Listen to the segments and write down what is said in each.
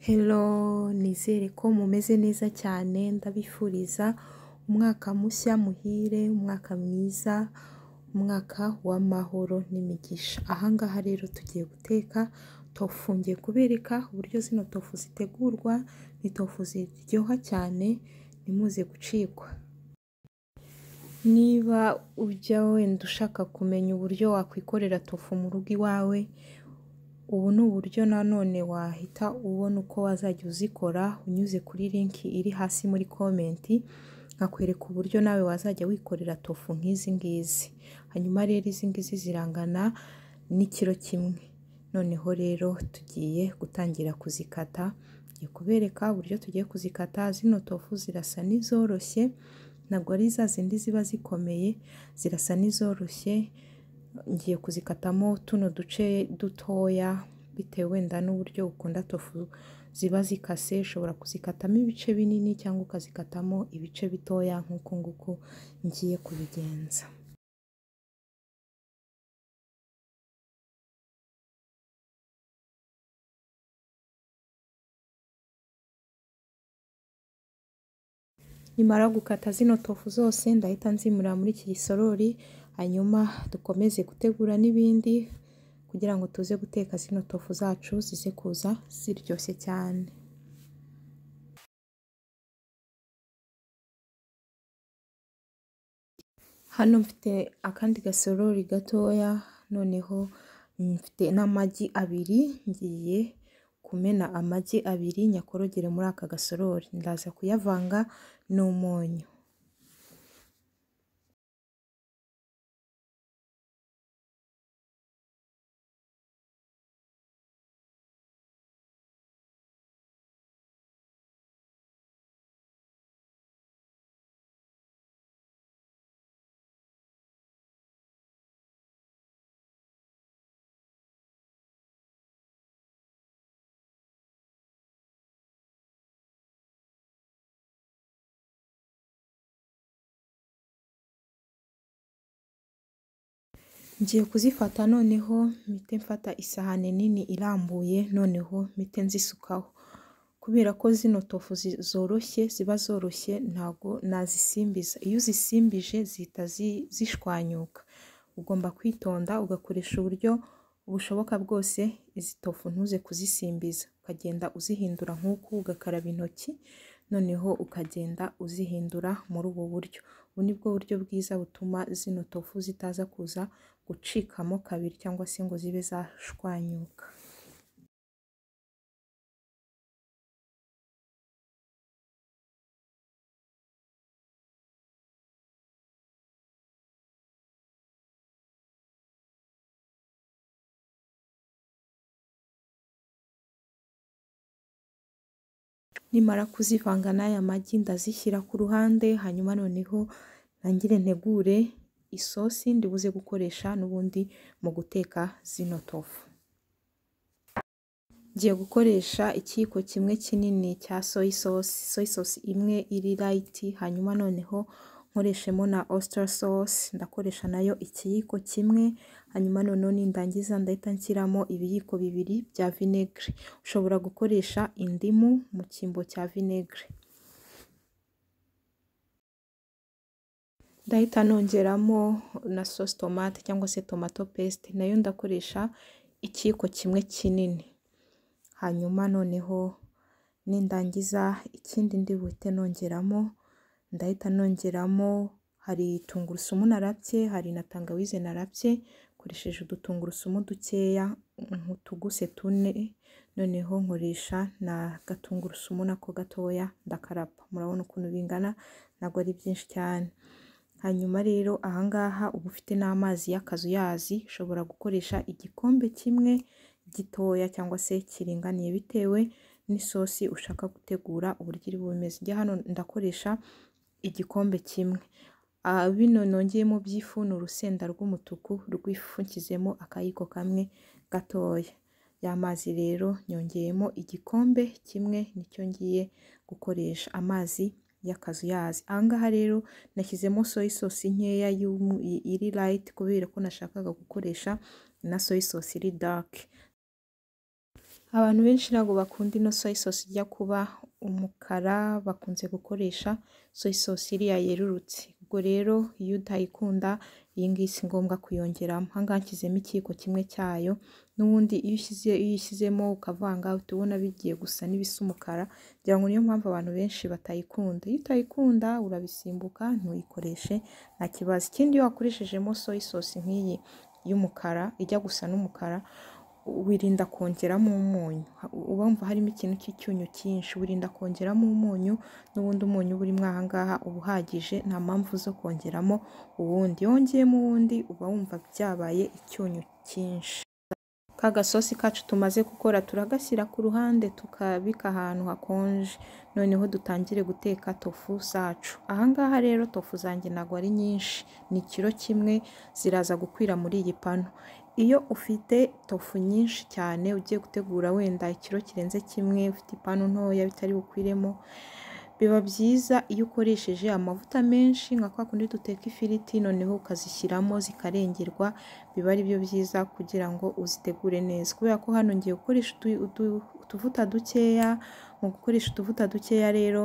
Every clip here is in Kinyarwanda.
Hello nizere ko mumeze neza cyane ndabifuriza umwaka mushya muhire, umwaka mwiza, umwaka w'amahoro n'imigisha. Aha ngaha rero tugiye guteka tofu, ngiye kubereka uburyo zino tofu zitegurwa, ni tofu ziryoha cyane ntimuze gucikwa. Niba ujya wenda ushaka kumenya uburyo wakwikorera tofu mu rugo iwawe ubu ni uburyo nanone wahita ubona uko wazajya uzikora unyuze kuri linki iri hasi muri komenti nkakwereka uburyo nawe wazajya wikorera tofu nk'izi ngizi hanyuma rero izi ngizi zirangana n'ikiro kimwe noneho rero tugiye gutangira kuzikata ngiye kubereka uburyo tugiye kuzikata zino tofu zirasa n'izoroshye ntabwo ari za zindi ziba zikomeye zirasa n'izoroshye ngiye kuzikatamo tuno duce dutoya bitewe wenda n'uburyo ukunda tofu ziba zikase ushobora kuzikatamo ibice binini cyangwa ukazikatamo ibice bitoya nk’uko nguko ngiye kubigenza nimara gukata zino tofu zose ndahita nzimura muri iki gisorori hanyuma dukomeze gutegura n'ibindi kugira ngo tuze guteka zino tofu zacu zize kuza ziryoshye cyane hano mfite akandi gasorori gatoya noneho mfite n'amagi abiri ngiye kumena amagi abiri nyakorogere muri aka gasorori ndaza kuyavanga n'umunyu Ngiye kuzifata noneho mpite mfata isahani nini irambuye noneho mpite nzisukaho, kubera ko zino tofu zoroshye ziba zoroshye ntabwo nazisimbiza, iyo uzisimbije zihita zishwanyuka, ugomba kwitonda ugakoresha uburyo bushoboka bwose izi tofu ntuze kuzisimbiza, ukagenda uzihindura nk'uku ugakaraba intoki noneho ukagenda uzihindura muri ubu buryo, ubu ni bwo buryo bwiza butuma zino tofu zitaza kuza gucikamo kabiri cyangwa se ngo zibe zashwanyuka nimara kuzivanga n'aya magi ndazishyira ku ruhande hanyuma noneho ntangire ntegure isosi ndibuze gukoresha n'ubundi mu guteka zino tofu ngiye gukoresha ikiyiko kimwe kinini cya soy sauce soy sauce imwe iri light hanyuma noneho nkoreshemo na oyster sauce ndakoresha nayo ikiyiko kimwe hanyuma noneho nindangiza ndahita nshyiramo ibiyiko bibiri bya vinegere ushobora gukoresha indimu mu cyimbo cya vinegere ndahita nongeramo na sosi tomate cyangwa se tomato paste nayo ndakoresha ikiyiko kimwe kinini hanyuma noneho nindangiza ikindi ndi buhite nongeramo ndahita nongeramo hari tungurusumu narabye hari na tangawize narabye nkoresheje udutungurusumu dukeya nk'utuguse tune noneho nkoresha na gatungurusumu nako gatoya ndakarapa murabona ukuntu bingana ntabwo ari byinshi cyane. hanyuma rero ahangaha ngaha uba ufite n'amazi y'akazuyazi ushobora gukoresha igikombe kimwe gitoya cyangwa se kiringaniye bitewe n'isosi ushaka gutegura uburyo iri bumeze, njye hano ndakoresha igikombe kimwe, bino nongeyemo by'ifu ni urusenda rw'umutuku rwifukizemo akayiko kamwe gatoya, yamazi rero nyongeyemo igikombe kimwe nicyo ngiye gukoresha, amazi y'akazuyazi aha ngaha rero nashyizemo soya sosi nkeya iri light kubera ko nashakaga gukoresha na soya sosi iri dake abantu benshi ntabwo bakunda ino soya sosi ijya kuba umukara bakunze gukoresha soya sosi iriya yerurutse ubwo rero iyo utayikunda iyi ngiyi si ngombwa kuyongeramo, aha ngaha nshyizemo ikiyiko kimwe cyayo n'ubundi iyo ushyize iyo uyishyizemo ukavanga uhita ubona bigiye gusa n'ibisa umukara, ngira ngo niyo mpamvu abantu benshi batayikunda, iyo utayikunda urabisimbuka ntuyikoreshe nta kibazo, ikindi iyo wakoreshejemo soya sosi nk'iyi y'umukara ijya gusa n'umukara wirinda kongeramo umunyu wumva harimo ikintu cy'icyunyu cyinshi wirinda kongeramo umunyu n'ubundi umunyu uba urimo aha uba uhagije nta mpamvu zo kongeramo uwundi, iyo wongeyemo uwundi uba wumva byabaye icyunyu cyinshi. Ka gasosi kacu tumaze gukora turagashyira ku ruhande tukabika ahantu hakonje noneho dutangire guteka tofu zacu, ahangaha rero tofu zanjye ntabwo ari nyinshi ni ikiro kimwe ziraza gukwira muri iyi pano. Iyo ufite tofu nyinshi cyane ugiye gutegura wenda ikiro kirenze kimwe, ufite ipanu ntoya bitari bukwiremo, biba byiza iyo ukoresheje amavuta menshi nka kwa kundi duteka ifiriti noneho ukazishyiramo zikarengerwa, biba ari byo byiza kugira ngo uzitegure neza, kubera ko hano ngiye gukoresha utuvuta dukeya, mu gukoresha utuvuta dukeya rero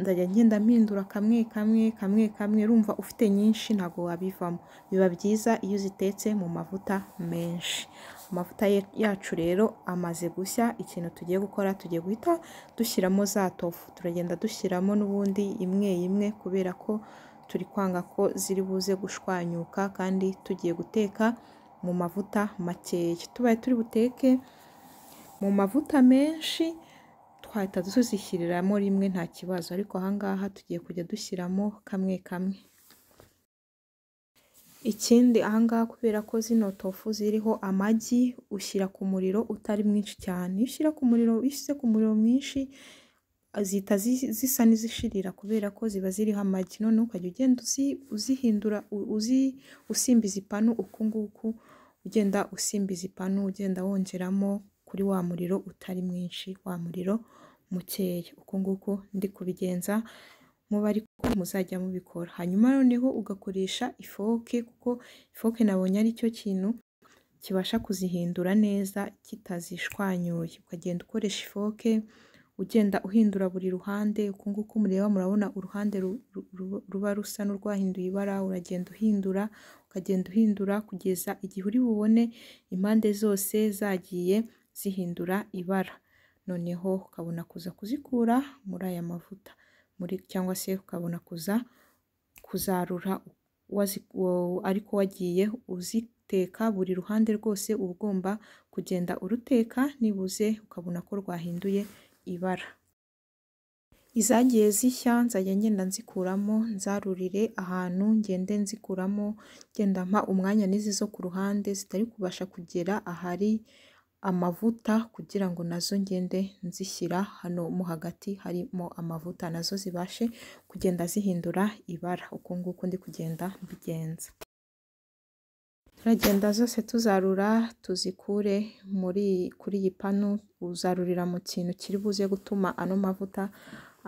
ndajya ngenda mpindura kamwe kamwe kamwe kamwe urumva ufite nyinshi ntabwo wabivamo biba byiza iyo uzitetse mu mavuta menshi amavuta yacu rero amaze gushya ikintu tugiye gukora tugiye guhita dushyiramo za tofu turagenda dushyiramo n'ubundi imwe imwe kubera ko turi kwanga ko ziri buze gushwanyuka kandi tugiye guteka mu mavuta makeya tubaye turi buteke mu mavuta menshi twahita tuzishyiriramo rimwe nta kibazo ariko aha tugiye kujya dushyiramo kamwe kamwe ikindi aha kubera ko zino tofu ziriho amagi ushyira ku muriro utari mwinshi cyane iyo ushyira ku muriro ushyize ku muriro mwinshi zihita zisa n'izishirira kubera ko ziba ziriho amagi noneho ukajya ugenda uzihindura usimbiza ipanu uku nguku ugenda usimbiza ipanu ugenda wongeramo kuri wa muriro utari mwinshi, wa muriro mukeya. Uku nguku ndi kubigenza mubari muzajya mubikora. Hanyuma noneho ugakoresha ifoke kuko ifoke nabonye ari cyo kintu kibasha kuzihindura neza kitazishwanyuye, ukagenda ukoresha ifoke ugenda uhindura buri ruhande, uku nguko mureba murabona uruhande ruba rusa n'urwahinduye ibara, uragenda uhindura, ukagenda uhindura kugeza igihe uri bubone impande zose zagiye zihindura ibara noneho ukabona kuza kuzikura muri aya mavuta muri cyangwa se ukabona kuza kuzarura ariko wagiye uziteka buri ruhande rwose uba ugomba kugenda uruteka nibuze ukabona ko rwahinduye ibara. Izagiye zishya nzajya ngenda nzikuramo nzarurire ahantu ngende nzikuramo ngenda mpa umwanya n'izi zo ku ruhande zitari kubasha kugera ahari amavuta kugira ngo nazo ngende nzishyira hano mo hagati harimo amavuta nazo zibashe kugenda zihindura ibara uko nguko ndi kugenda mbigenza turagenda zose tuzarura tuzikure muri kuri iyi panu uzarurira mu kintu kiri buze gutuma ano mavuta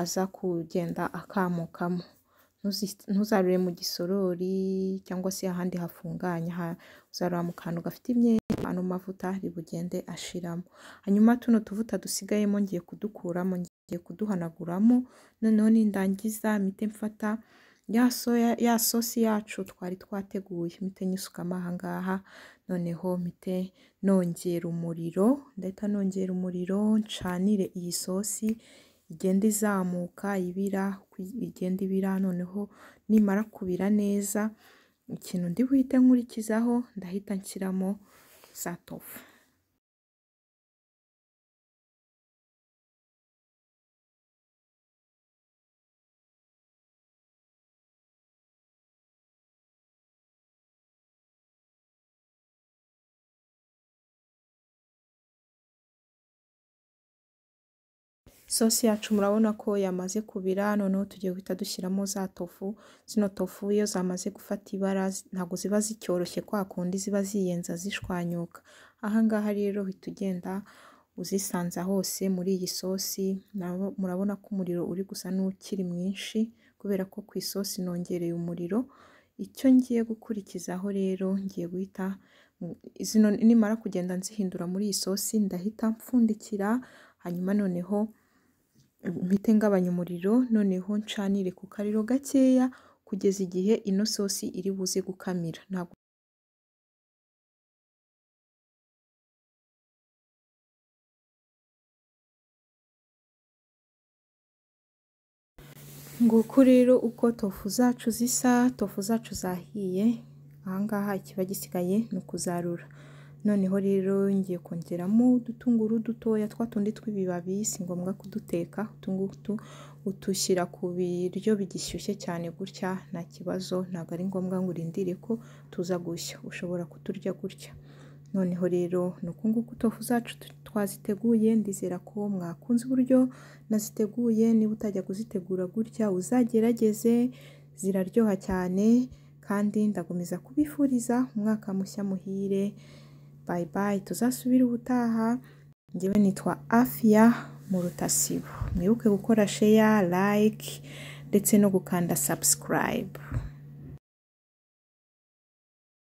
aza kugenda akamukamo ntuzarure mu gisorori cyangwa se ahandi hafunganye uzarura mu kantu gafite imyenda ano mavuta ari bugende ashiramo hanyuma tuno tuvuta dusigayemo ngiye kudukuramo ngiye kuduhanaguramo noneho nindangiza mite mfata ya soya ya sosi yacu twari twateguye mpite nyisukamo aha noneho mite nongera umuriro ndahita nongera umuriro ncanire iyi sosi igenda izamuka ibira igenda ibira noneho nimara kubira neza ikintu ndi buhite nkurikizaho ndahita nshyiramo ça t'offre. Isosi yacu murabona ko yamaze kubira noneho tugiye guhita dushyiramo za tofu, zino tofu iyo zamaze gufata ibara ntabwo ziba zicyoroshye kwa kundi ziba ziyenza zishwanyuka, aha ngaha rero uhita ugenda uzisanza hose muri iyi sosi, murabona ko umuriro uri gusa n'ukiri mwinshi kubera ko ku isosi nongereye umuriro, icyo ngiye gukurikizaho rero ngiye guhita zino nimara kugenda nzihindura muri iyi sosi ndahita mpfundikira hanyuma noneho mpite ngabanya umuriro noneho ncanire ku kariro gakeya kugeza igihe ino sosi iri buze gukamira ntabwo nguko rero uko tofu zacu zisa tofu zacu zahiye ahangaha ikiba gisigaye ni ukuzarura noneho rero ngiye kongeramo udutunguru dutoya twa tundi tw'ibibabi si ngombwa kuduteka utungutu utushyira ku biryo bigishyushye cyane gutya nta kibazo ntabwo ari ngombwa ngo urindire ko tuza gushya ushobora kuturya gutya noneho rero ni uku nguku tofu zacu twaziteguye ndizera ko mwakunze uburyo naziteguye niba utajya kuzitegura gutya uzagerageze ziraryoha cyane kandi ndakomeza kubifuriza umwaka mushya muhire bayibayi tuzasubire ubutaha njyewe nitwa afiya mu rutasibo mwibuke gukora sheya, like ndetse no gukanda sabusikarayibu.